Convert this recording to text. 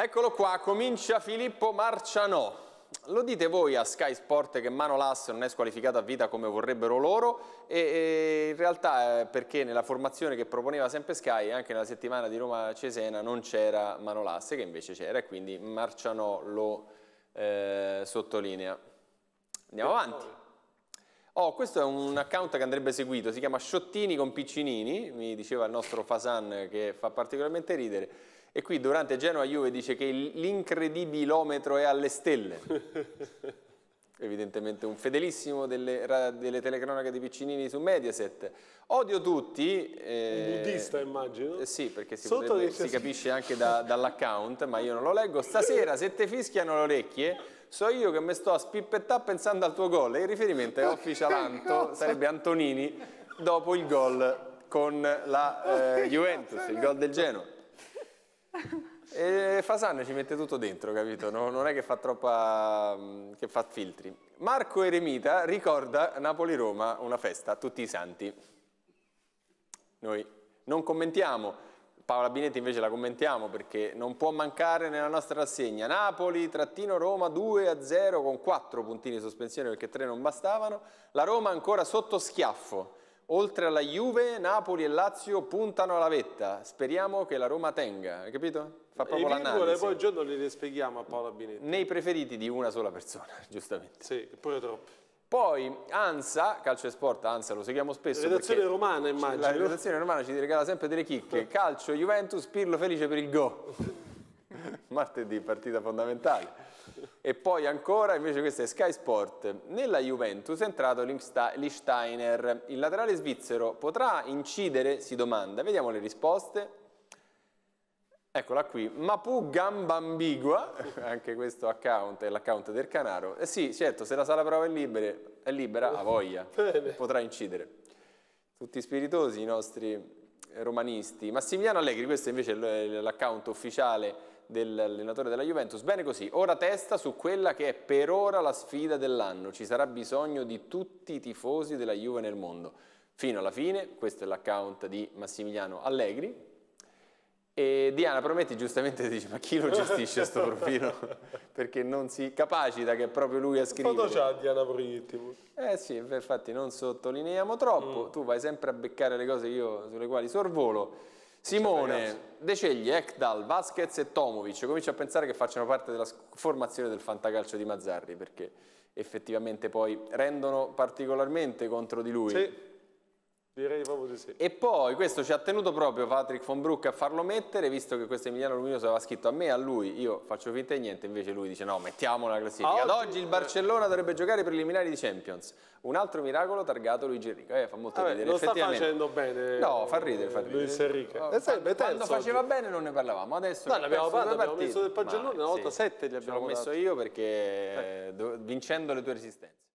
Eccolo qua, comincia Filippo Marciano. Lo dite voi a Sky Sport che Mano Lasse non è squalificato a vita come vorrebbero loro e, e in realtà è eh, perché nella formazione che proponeva sempre Sky anche nella settimana di Roma-Cesena non c'era Mano Lasse che invece c'era e quindi Marciano lo eh, sottolinea. Andiamo avanti. Oh, questo è un account che andrebbe seguito, si chiama Sciottini con Piccinini, mi diceva il nostro Fasan che fa particolarmente ridere. E qui durante Genoa Juve dice che l'incredibilometro è alle stelle. Evidentemente un fedelissimo delle, delle, telecronache di Piccinini su Mediaset. Odio tutti. Eh, un buddista immagino. Eh sì, perché si, potrebbe, si capisce anche da, dall'account, ma io non lo leggo. Stasera se te fischiano le orecchie so io che mi sto a spippettà pensando al tuo gol. E il riferimento è Official Anto, sarebbe Antonini, dopo il gol con la eh, Juventus, il gol del Genoa. E Fasano ci mette tutto dentro, capito? non è che fa troppa... Mm, che fa filtri. Marco Eremita ricorda Napoli-Roma, una festa, tutti i santi. Noi non commentiamo, Paola Binetti invece la commentiamo perché non può mancare nella nostra rassegna. Napoli, Roma 2 0 con 4 puntini di sospensione perché 3 non bastavano. La Roma ancora sotto schiaffo Oltre alla Juve, Napoli e Lazio puntano alla vetta. Speriamo che la Roma tenga, hai capito? Fa proprio e l'analisi. Virgole, poi il giorno li spieghiamo a Paola Binetti. Nei preferiti di una sola persona, giustamente. Sì, poi troppo. Poi Ansa, Calcio e Sport, Ansa lo seguiamo spesso. redazione romana immagino. La redazione romana ci regala sempre delle chicche. Calcio, Juventus, Pirlo felice per il go. Martedì, partita fondamentale. E poi ancora, invece questo è Sky Sport, nella Juventus è entrato Lichsteiner, il laterale svizzero potrà incidere? Si domanda, vediamo le risposte. Eccola qui, Mapu Gamba Ambigua, anche questo account è l'account del Canaro. Eh sì, certo, se la sala prova è, libere, è libera, ha voglia, potrà incidere. Tutti spiritosi i nostri eh, romanisti. Massimiliano Allegri, questo invece è l'account ufficiale dell'allenatore della Juventus. Bene così, ora testa su quella che è per ora la sfida dell'anno. Ci sarà bisogno di tutti i tifosi della Juve nel mondo. Fino alla fine, questo è l'account di Massimiliano Allegri. E Diana Prometti giustamente dice, ma chi lo gestisce questo profilo? Perché non si capacita che è proprio lui a scrivere. Quanto c'ha Diana Prometti? Eh sì, infatti non sottolineiamo troppo. Mm. Tu vai sempre a beccare le cose io, sulle quali sorvolo. Simone, De Cegli, Ekdal, Vasquez e Tomovic. Comincio a pensare che facciano parte della formazione del fantacalcio di Mazzarri perché effettivamente poi rendono particolarmente contro di lui. Sì. Direi proprio di sì. E poi questo ci ha tenuto proprio Patrick von Broek a farlo mettere, visto che questo Emiliano Luminoso aveva scritto a me e a lui, io faccio finta di niente, invece lui dice no, mettiamo la classifica. Ad oggi il eh. Barcellona dovrebbe giocare preliminari di Champions. Un altro miracolo targato Luigi Enrico. Eh, fa molto Vabbè, ridere. Lo sta facendo bene. No, fa ridere, fa ridere. Luis Enrico. Oh, eh, eh, sarebbe Quando faceva oggi. bene non ne parlavamo, adesso... No, ne abbiamo, parlato, messo del pagellone, una volta sì. sette li abbiamo messo io perché eh. vincendo le tue resistenze.